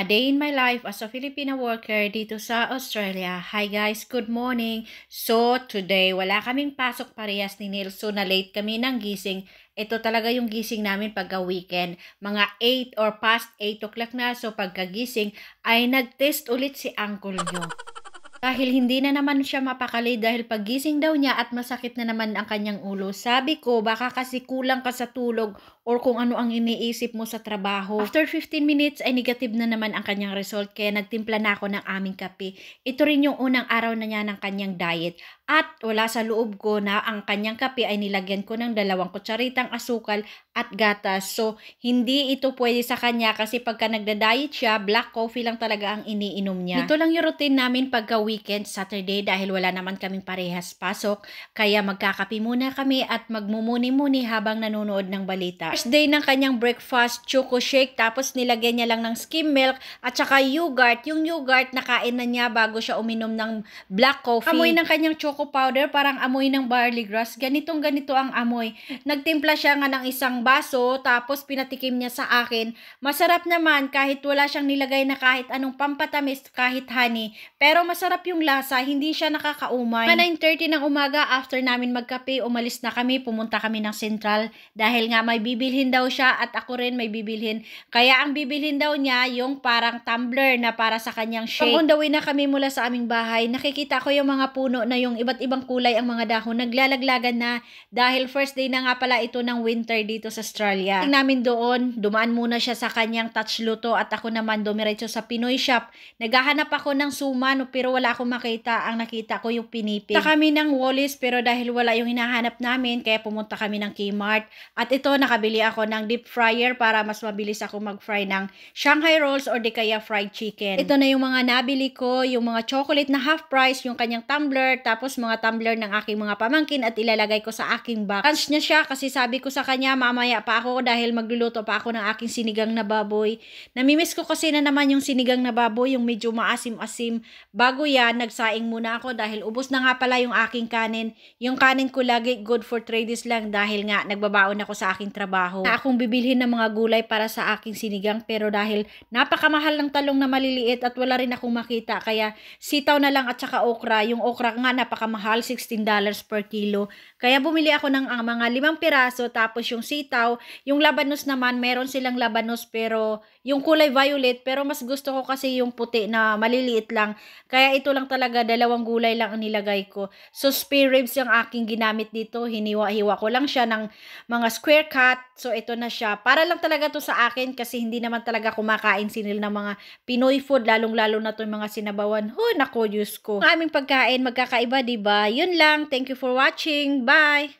A day in my life as a Filipina worker dito sa Australia. Hi guys, good morning. So today, wala kaming pasok parehas ni Neil. So na late kami ng gising. Ito talaga yung gising namin pagka weekend. Mga 8 or past 8 o'clock na. So pagka gising, ay nag-test ulit si Uncle Yo. Dahil hindi na naman siya mapakali dahil pagising daw niya at masakit na naman ang kanyang ulo. Sabi ko, baka kasi kulang ka sa tulog or kung ano ang iniisip mo sa trabaho. After 15 minutes ay negative na naman ang kanyang result kaya nagtimpla na ako ng aming kape. Ito rin yung unang araw na niya ng kanyang diet at wala sa loob ko na ang kanyang kape ay nilagyan ko ng dalawang kutsaritang asukal at gatas. So, hindi ito pwede sa kanya kasi pagka nagda-diet siya, black coffee lang talaga ang iniinom niya. Ito lang yung routine namin pagka weekend, Saturday, dahil wala naman kaming parehas pasok. Kaya magkakape muna kami at magmumuni-muni habang nanonood ng balita. First day ng kanyang breakfast, choco shake, tapos nilagyan niya lang ng skim milk at saka yogurt. Yung yogurt, nakain na niya bago siya uminom ng black coffee. Kamoy ng kanyang choco cocoa powder, parang amoy ng barley grass. Ganitong ganito ang amoy. Nagtimpla siya nga ng isang baso, tapos pinatikim niya sa akin. Masarap naman kahit wala siyang nilagay na kahit anong pampatamis, kahit honey. Pero masarap yung lasa, hindi siya nakakaumay. Pa 9.30 ng umaga, after namin magkape, umalis na kami, pumunta kami ng Central. Dahil nga may bibilhin daw siya at ako rin may bibilhin. Kaya ang bibilhin daw niya, yung parang tumbler na para sa kanyang shake. Pag na kami mula sa aming bahay, nakikita ko yung mga puno na yung iba iba't ibang kulay ang mga dahon. Naglalaglagan na dahil first day na nga pala ito ng winter dito sa Australia. Ting namin doon, dumaan muna siya sa kanyang touch luto at ako naman dumiretso sa Pinoy shop. Naghahanap ako ng suman pero wala akong makita. Ang nakita ko yung pinipig. Punta kami ng Wallis pero dahil wala yung hinahanap namin kaya pumunta kami ng Kmart. At ito nakabili ako ng deep fryer para mas mabilis ako mag-fry ng Shanghai rolls or di kaya fried chicken. Ito na yung mga nabili ko, yung mga chocolate na half price, yung kanyang tumbler, tapos mga tumbler ng aking mga pamangkin at ilalagay ko sa aking box. Lunch niya siya kasi sabi ko sa kanya mamaya pa ako dahil magluluto pa ako ng aking sinigang na baboy. Namimiss ko kasi na naman yung sinigang na baboy, yung medyo maasim-asim. Bago yan, nagsaing muna ako dahil ubos na nga pala yung aking kanin. Yung kanin ko lagi good for traders lang dahil nga nagbabaon ako sa aking trabaho. Na akong bibilhin ng mga gulay para sa aking sinigang pero dahil napakamahal ng talong na maliliit at wala rin akong makita kaya sitaw na lang at saka okra. Yung okra nga napaka napakamahal, $16 per kilo. Kaya bumili ako ng uh, mga limang piraso, tapos yung sitaw, yung labanos naman, meron silang labanos pero yung kulay violet pero mas gusto ko kasi yung puti na maliliit lang. Kaya ito lang talaga dalawang gulay lang ang nilagay ko. So spare ribs yung aking ginamit dito. Hiniwa-hiwa ko lang siya ng mga square cut. So ito na siya. Para lang talaga to sa akin kasi hindi naman talaga kumakain sinil ng mga Pinoy food lalong-lalo na to yung mga sinabawan. Ho, nako Diyos ko. Ang aming pagkain magkakaiba, 'di ba? Yun lang. Thank you for watching. Bye.